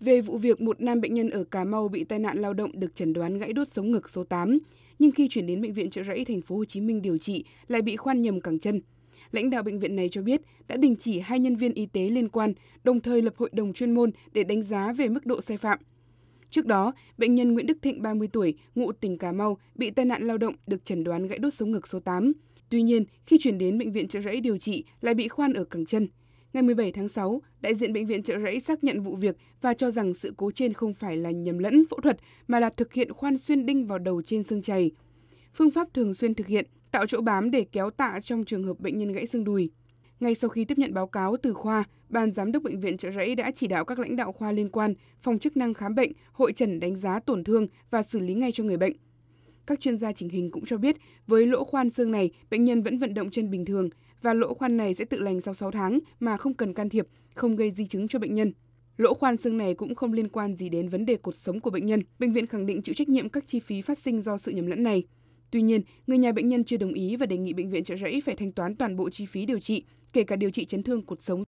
về vụ việc một nam bệnh nhân ở Cà Mau bị tai nạn lao động được chẩn đoán gãy đốt sống ngực số 8, nhưng khi chuyển đến bệnh viện Chợ Rẫy thành phố Hồ Chí Minh điều trị lại bị khoan nhầm cẳng chân. Lãnh đạo bệnh viện này cho biết đã đình chỉ hai nhân viên y tế liên quan, đồng thời lập hội đồng chuyên môn để đánh giá về mức độ sai phạm. Trước đó, bệnh nhân Nguyễn Đức Thịnh 30 tuổi, ngụ tỉnh Cà Mau, bị tai nạn lao động được chẩn đoán gãy đốt sống ngực số 8. Tuy nhiên, khi chuyển đến bệnh viện Chợ Rẫy điều trị lại bị khoan ở cẳng chân. Ngày 17 tháng 6, đại diện Bệnh viện Trợ Rẫy xác nhận vụ việc và cho rằng sự cố trên không phải là nhầm lẫn phẫu thuật mà là thực hiện khoan xuyên đinh vào đầu trên xương chày. Phương pháp thường xuyên thực hiện tạo chỗ bám để kéo tạ trong trường hợp bệnh nhân gãy xương đùi. Ngay sau khi tiếp nhận báo cáo từ khoa, Ban Giám đốc Bệnh viện Trợ Rẫy đã chỉ đạo các lãnh đạo khoa liên quan, phòng chức năng khám bệnh, hội trần đánh giá tổn thương và xử lý ngay cho người bệnh. Các chuyên gia chỉnh hình cũng cho biết, với lỗ khoan xương này, bệnh nhân vẫn vận động chân bình thường, và lỗ khoan này sẽ tự lành sau 6 tháng mà không cần can thiệp, không gây di chứng cho bệnh nhân. Lỗ khoan xương này cũng không liên quan gì đến vấn đề cột sống của bệnh nhân. Bệnh viện khẳng định chịu trách nhiệm các chi phí phát sinh do sự nhầm lẫn này. Tuy nhiên, người nhà bệnh nhân chưa đồng ý và đề nghị bệnh viện trợ rẫy phải thanh toán toàn bộ chi phí điều trị, kể cả điều trị chấn thương cột sống.